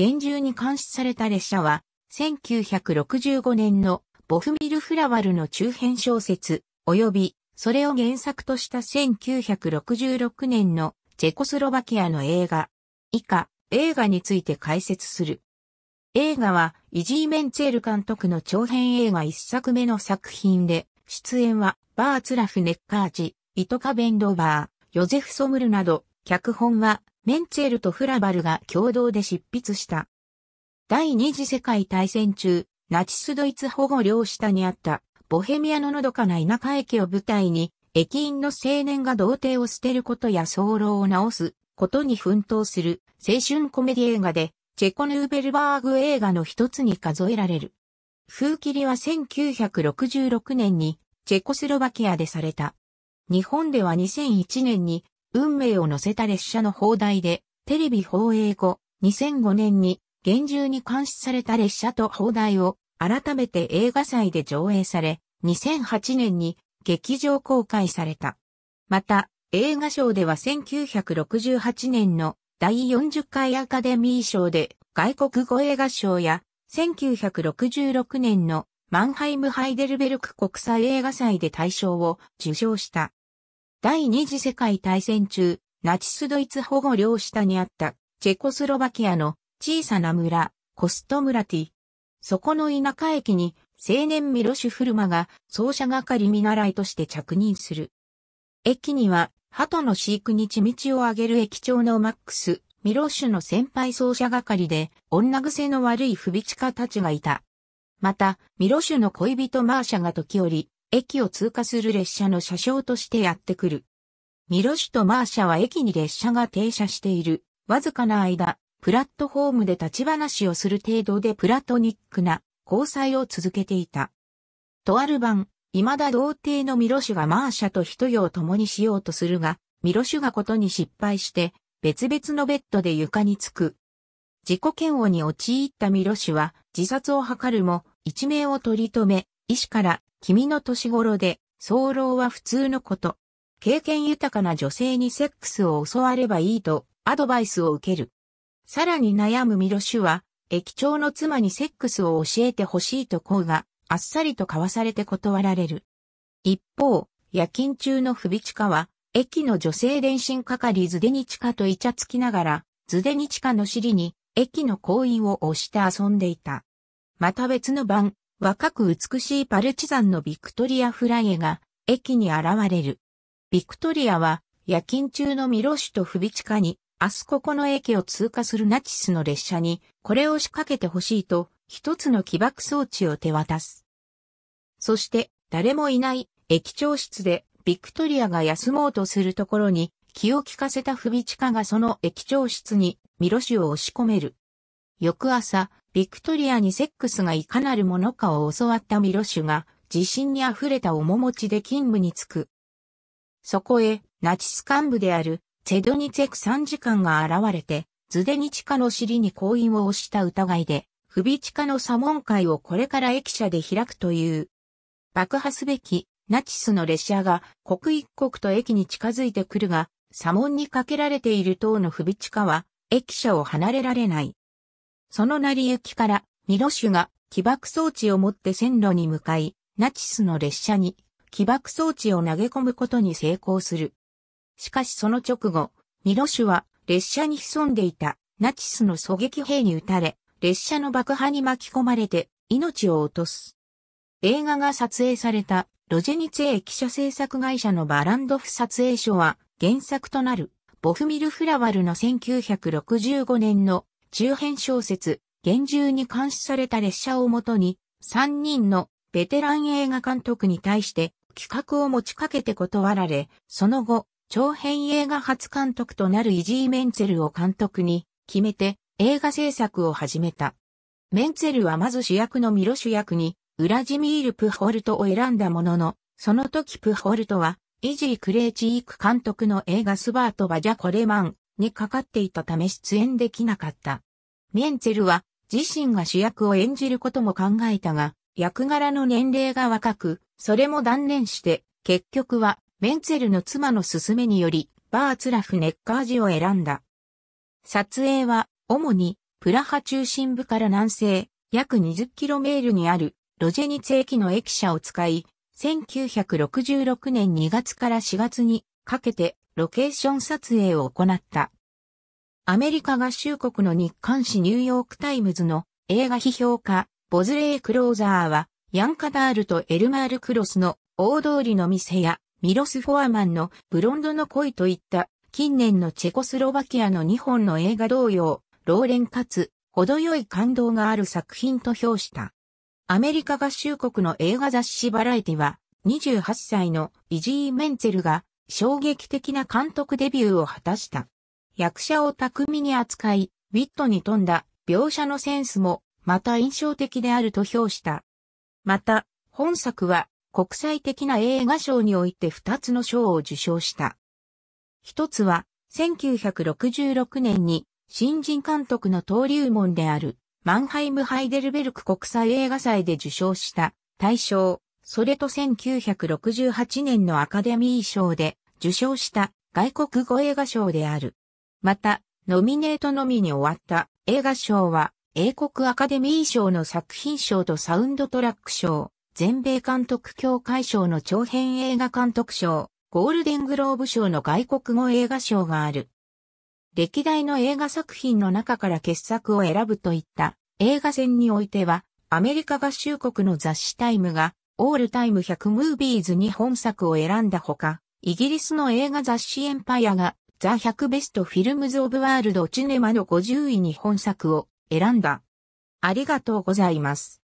厳重に監視された列車は、1965年のボフミル・フラワルの中編小説、及び、それを原作とした1966年のチェコスロバキアの映画、以下、映画について解説する。映画は、イジー・メンツェル監督の長編映画一作目の作品で、出演は、バーツラフ・ネッカージ、イトカ・ベンドバー、ヨゼフ・ソムルなど、脚本は、メンツェルとフラバルが共同で執筆した。第二次世界大戦中、ナチスドイツ保護領下にあったボヘミアののどかな田舎駅を舞台に、駅員の青年が童貞を捨てることや早漏を直すことに奮闘する青春コメディ映画で、チェコヌーベルバーグ映画の一つに数えられる。風切りは1966年にチェコスロバキアでされた。日本では2001年に運命を乗せた列車の砲台で、テレビ放映後、2005年に厳重に監視された列車と砲台を改めて映画祭で上映され、2008年に劇場公開された。また、映画賞では1968年の第40回アカデミー賞で外国語映画賞や1966年のマンハイム・ハイデルベルク国際映画祭で大賞を受賞した。第二次世界大戦中、ナチスドイツ保護領下にあったチェコスロバキアの小さな村、コストムラティ。そこの田舎駅に青年ミロシュフルマが奏者係見習いとして着任する。駅には、鳩の飼育に地道を上げる駅長のマックス、ミロシュの先輩奏者係で、女癖の悪い不備地下たちがいた。また、ミロシュの恋人マーシャが時折、駅を通過する列車の車掌としてやってくる。ミロシュとマーシャは駅に列車が停車している、わずかな間、プラットホームで立ち話をする程度でプラトニックな交際を続けていた。とある晩、未だ童貞のミロシュがマーシャと一夜を共にしようとするが、ミロシュがことに失敗して、別々のベッドで床につく。自己嫌悪に陥ったミロシュは自殺を図るも、一命を取り留め、医師から君の年頃で、早漏は普通のこと。経験豊かな女性にセックスを教わればいいと、アドバイスを受ける。さらに悩むミロシュは、駅長の妻にセックスを教えてほしいとこうが、あっさりと交わされて断られる。一方、夜勤中のフビチカは、駅の女性電信係ズデニチカとイチャつきながら、ズデニチカの尻に、駅の行員を押して遊んでいた。また別の晩、若く美しいパルチザンのビクトリア・フライエが駅に現れる。ビクトリアは夜勤中のミロシュとフビチカに明日ここの駅を通過するナチスの列車にこれを仕掛けてほしいと一つの起爆装置を手渡す。そして誰もいない駅長室でビクトリアが休もうとするところに気を利かせたフビチカがその駅長室にミロシュを押し込める。翌朝、ビクトリアにセックスがいかなるものかを教わったミロシュが、自信に溢れた面持ちで勤務に就く。そこへ、ナチス幹部である、セドニツェク参事官が現れて、ズデニチカの尻に行員を押した疑いで、フビチカの左門会をこれから駅舎で開くという。爆破すべき、ナチスの列車が刻一刻と駅に近づいてくるが、左門にかけられている塔のフビチカは、駅舎を離れられない。その成り行きから、ミロシュが起爆装置を持って線路に向かい、ナチスの列車に起爆装置を投げ込むことに成功する。しかしその直後、ミロシュは列車に潜んでいたナチスの狙撃兵に撃たれ、列車の爆破に巻き込まれて命を落とす。映画が撮影されたロジェニツェ駅舎制作会社のバランドフ撮影所は原作となるボフミル・フラワルの1965年の中編小説、厳重に監視された列車をもとに、3人のベテラン映画監督に対して企画を持ちかけて断られ、その後、長編映画初監督となるイジー・メンツェルを監督に決めて映画制作を始めた。メンツェルはまず主役のミロ主役に、ウラジミール・プホルトを選んだものの、その時プホルトは、イジー・クレーチーク監督の映画スバート・バジャ・コレマン、にかかっていたため出演できなかった。メンツェルは自身が主役を演じることも考えたが、役柄の年齢が若く、それも断念して、結局はメンツェルの妻の勧めにより、バーツラフ・ネッカージを選んだ。撮影は、主に、プラハ中心部から南西、約 20km にある、ロジェニツ駅の駅舎を使い、1966年2月から4月にかけて、ロケーション撮影を行った。アメリカ合衆国の日刊紙ニューヨークタイムズの映画批評家、ボズレイ・クローザーは、ヤンカダールとエルマール・クロスの大通りの店や、ミロス・フォアマンのブロンドの恋といった近年のチェコスロバキアの2本の映画同様、老練かつ程よい感動がある作品と評した。アメリカ合衆国の映画雑誌バラエティは28歳のイジー・メンツェルが衝撃的な監督デビューを果たした。役者を巧みに扱い、ウィットに富んだ描写のセンスもまた印象的であると評した。また、本作は国際的な映画賞において2つの賞を受賞した。一つは、1966年に新人監督の登竜門であるマンハイム・ハイデルベルク国際映画祭で受賞した大賞。それと1968年のアカデミー賞で受賞した外国語映画賞である。また、ノミネートのみに終わった映画賞は英国アカデミー賞の作品賞とサウンドトラック賞、全米監督協会賞の長編映画監督賞、ゴールデングローブ賞の外国語映画賞がある。歴代の映画作品の中から傑作を選ぶといった映画戦においては、アメリカ合衆国の雑誌タイムがオールタイム100ムービーズに本作を選んだほか、イギリスの映画雑誌エンパイアがザ100ベストフィルムズオブワールドチネマの50位に本作を選んだ。ありがとうございます。